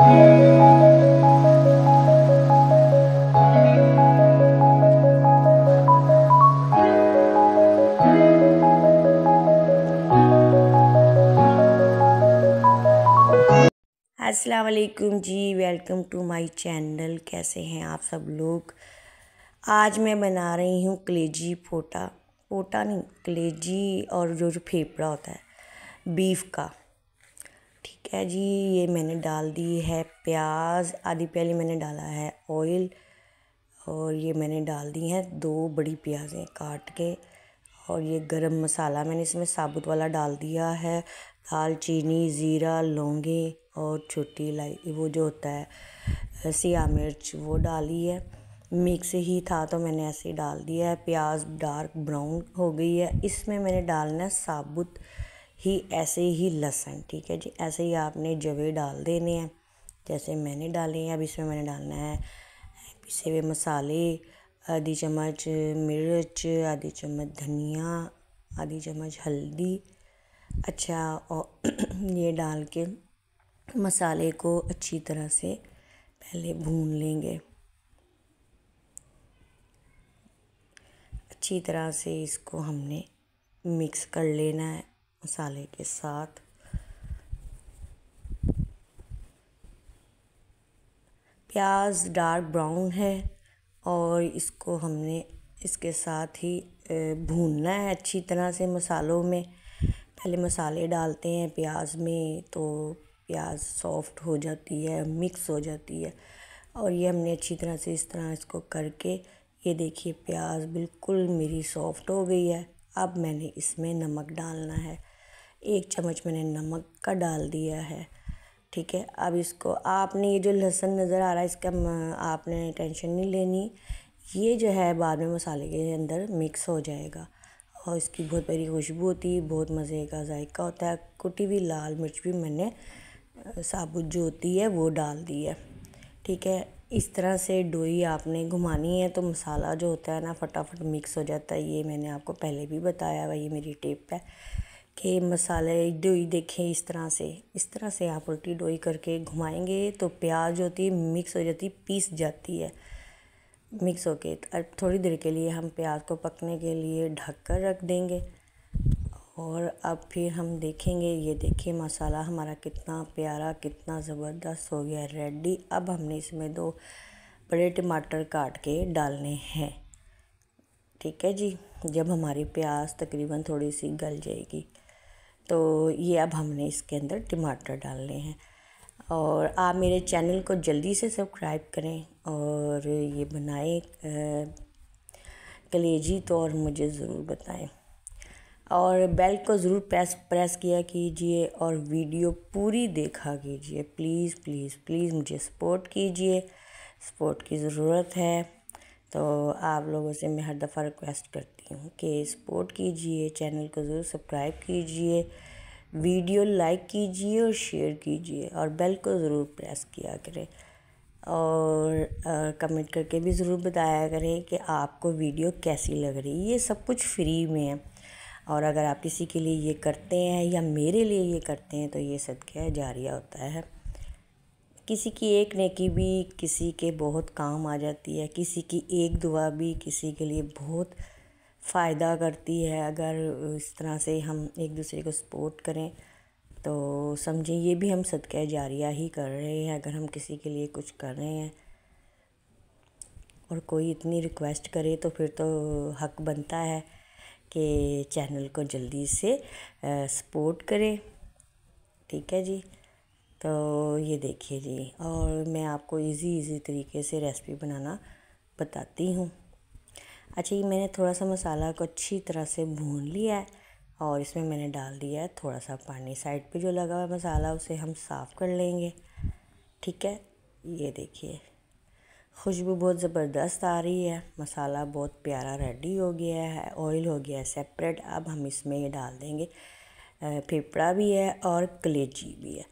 असलकुम जी welcome to my channel कैसे हैं आप सब लोग आज मैं बना रही हूँ कलेजी फोटा फोटा नहीं कलेजी और जो जो फेफड़ा होता है बीफ का है जी ये मैंने डाल दी है प्याज आधी प्याली मैंने डाला है ऑयल और ये मैंने डाल दी हैं दो बड़ी प्याज़ें काट के और ये गरम मसाला मैंने इसमें साबुत वाला डाल दिया है दालचीनी ज़ीरा लौंगे और छोटी इलाई वो जो होता है सिया मिर्च वो डाली है मिक्स ही था तो मैंने ऐसे ही डाल दिया है प्याज डार्क ब्राउन हो गई है इसमें मैंने डालना है साबुत ही ऐसे ही लहसन ठीक है जी ऐसे ही आपने जवे डाल देने हैं जैसे मैंने डाले हैं अब इसमें मैंने डालना है पिसे हुए मसाले आधी चम्मच मिर्च आधी चम्मच धनिया आधी चम्मच हल्दी अच्छा और ये डाल के मसाले को अच्छी तरह से पहले भून लेंगे अच्छी तरह से इसको हमने मिक्स कर लेना है मसाले के साथ प्याज डार्क ब्राउन है और इसको हमने इसके साथ ही भूनना है अच्छी तरह से मसालों में पहले मसाले डालते हैं प्याज में तो प्याज सॉफ्ट हो जाती है मिक्स हो जाती है और ये हमने अच्छी तरह से इस तरह इसको करके ये देखिए प्याज बिल्कुल मेरी सॉफ्ट हो गई है अब मैंने इसमें नमक डालना है एक चम्मच मैंने नमक का डाल दिया है ठीक है अब इसको आपने ये जो लहसुन नज़र आ रहा है इसका आपने टेंशन नहीं लेनी ये जो है बाद में मसाले के अंदर मिक्स हो जाएगा और इसकी बहुत बड़ी खुशबू होती है बहुत मज़े का जायका होता है कुटी हुई लाल मिर्च भी मैंने साबुत जो होती है वो डाल दी है ठीक है इस तरह से डोई आपने घुमानी है तो मसाला जो होता है ना फटाफट मिक्स हो जाता है ये मैंने आपको पहले भी बताया हुआ ये मेरी टिप है के मसाले डोई देखें इस तरह से इस तरह से आप उल्टी डोई करके घुमाएंगे तो प्याज होती है मिक्स हो जाती पीस जाती है मिक्स हो के तो अब थोड़ी देर के लिए हम प्याज को पकने के लिए ढक कर रख देंगे और अब फिर हम देखेंगे ये देखिए मसाला हमारा कितना प्यारा कितना ज़बरदस्त हो गया रेडी अब हमने इसमें दो बड़े टमाटर काट के डालने हैं ठीक है जी जब हमारी प्याज तकरीबन थोड़ी सी गल जाएगी तो ये अब हमने इसके अंदर टमाटर डालने हैं और आप मेरे चैनल को जल्दी से सब्सक्राइब करें और ये बनाएं कलेजी तो और मुझे ज़रूर बताएं और बेल को ज़रूर प्रेस प्रेस किया कीजिए और वीडियो पूरी देखा कीजिए प्लीज़ प्लीज़ प्लीज़ मुझे सपोर्ट कीजिए सपोर्ट की ज़रूरत है तो आप लोगों से मैं हर दफ़ा रिक्वेस्ट करती चाहती हूँ कि सपोर्ट कीजिए चैनल को ज़रूर सब्सक्राइब कीजिए वीडियो लाइक कीजिए और शेयर कीजिए और बेल को ज़रूर प्रेस किया करें और कमेंट करके भी ज़रूर बताया करें कि आपको वीडियो कैसी लग रही है ये सब कुछ फ्री में है और अगर आप किसी के लिए ये करते हैं या मेरे लिए ये करते हैं तो ये क्या जारिया होता है किसी की एक नेकी भी किसी के बहुत काम आ जाती है किसी की एक दुआ भी किसी के लिए बहुत फ़ायदा करती है अगर इस तरह से हम एक दूसरे को सपोर्ट करें तो समझें ये भी हम सदका जारिया ही कर रहे हैं अगर हम किसी के लिए कुछ कर रहे हैं और कोई इतनी रिक्वेस्ट करे तो फिर तो हक बनता है कि चैनल को जल्दी से सपोर्ट करें ठीक है जी तो ये देखिए जी और मैं आपको इजी इजी तरीके से रेसिपी बनाना बताती हूँ अच्छा ये मैंने थोड़ा सा मसाला को अच्छी तरह से भून लिया है और इसमें मैंने डाल दिया है थोड़ा सा पानी साइड पे जो लगा हुआ है मसाला उसे हम साफ़ कर लेंगे ठीक है ये देखिए खुशबू बहुत ज़बरदस्त आ रही है मसाला बहुत प्यारा रेडी हो गया है ऑयल हो गया है सेपरेट अब हम इसमें ये डाल देंगे फेफड़ा भी है और कलेजी भी है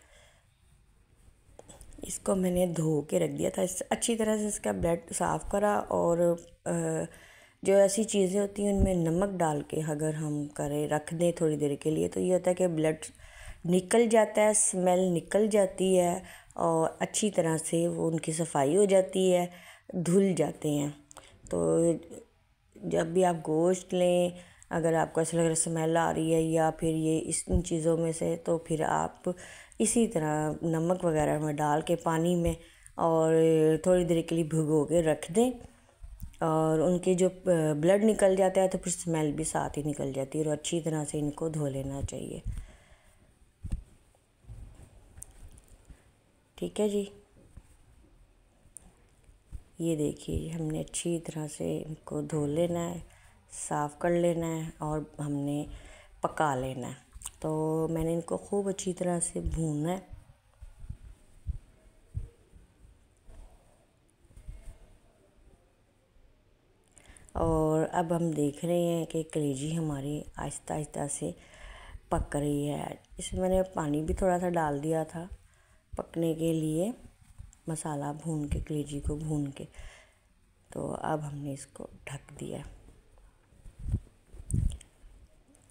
इसको मैंने धो के रख दिया था अच्छी तरह से इसका ब्लड साफ़ करा और आ, जो ऐसी चीज़ें होती हैं उनमें नमक डाल के अगर हम करें रख दें थोड़ी देर के लिए तो ये होता है कि ब्लड निकल जाता है स्मेल निकल जाती है और अच्छी तरह से वो उनकी सफाई हो जाती है धुल जाते हैं तो जब भी आप गोश्त लें अगर आपको ऐसा लग रहा है स्मेल आ रही है या फिर ये इस इन चीज़ों में से तो फिर आप इसी तरह नमक वगैरह में डाल के पानी में और थोड़ी देर के लिए भिगो के रख दें और उनके जो ब्लड निकल जाता है तो फिर स्मेल भी साथ ही निकल जाती है और अच्छी तरह से इनको धो लेना चाहिए ठीक है जी ये देखिए हमने अच्छी तरह से इनको धो लेना है साफ़ कर लेना है और हमने पका लेना है तो मैंने इनको खूब अच्छी तरह से भूनना है और अब हम देख रहे हैं कि कलेजी हमारी आहिस्ता आहिस्ता से पक रही है इसमें मैंने पानी भी थोड़ा सा डाल दिया था पकने के लिए मसाला भून के कलेजी को भून के तो अब हमने इसको ढक दिया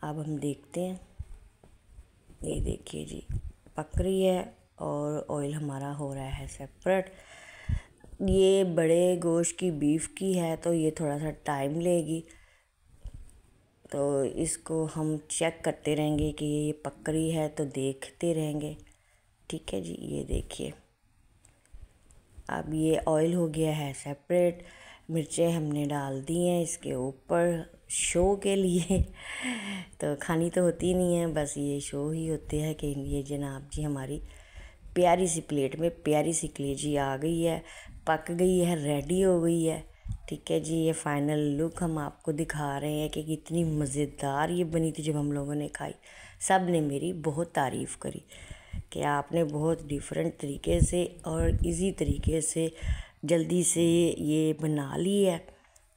अब हम देखते हैं ये देखिए जी पक रही है और ऑयल हमारा हो रहा है सेपरेट ये बड़े गोश्त की बीफ की है तो ये थोड़ा सा टाइम लेगी तो इसको हम चेक करते रहेंगे कि ये पकड़ी है तो देखते रहेंगे ठीक है जी ये देखिए अब ये ऑयल हो गया है सेपरेट मिर्चें हमने डाल दी हैं इसके ऊपर शो के लिए तो खानी तो होती नहीं है बस ये शो ही होते हैं कि ये जनाब जी हमारी प्यारी सी प्लेट में प्यारी सी कलेजी आ गई है पक गई है रेडी हो गई है ठीक है जी ये फाइनल लुक हम आपको दिखा रहे हैं कि कितनी मज़ेदार ये बनी थी जब हम लोगों ने खाई सब ने मेरी बहुत तारीफ़ करी कि आपने बहुत डिफरेंट तरीके से और इजी तरीके से जल्दी से ये बना ली है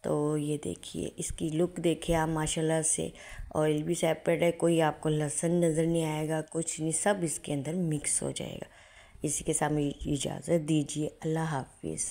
तो ये देखिए इसकी लुक देखिए आप माशाल्लाह से ऑयल भी सेपरेट है कोई आपको लहसन नज़र नहीं आएगा कुछ नहीं सब इसके अंदर मिक्स हो जाएगा इसी के साथ मुझे इजाज़त दीजिए अल्लाह हाफिज़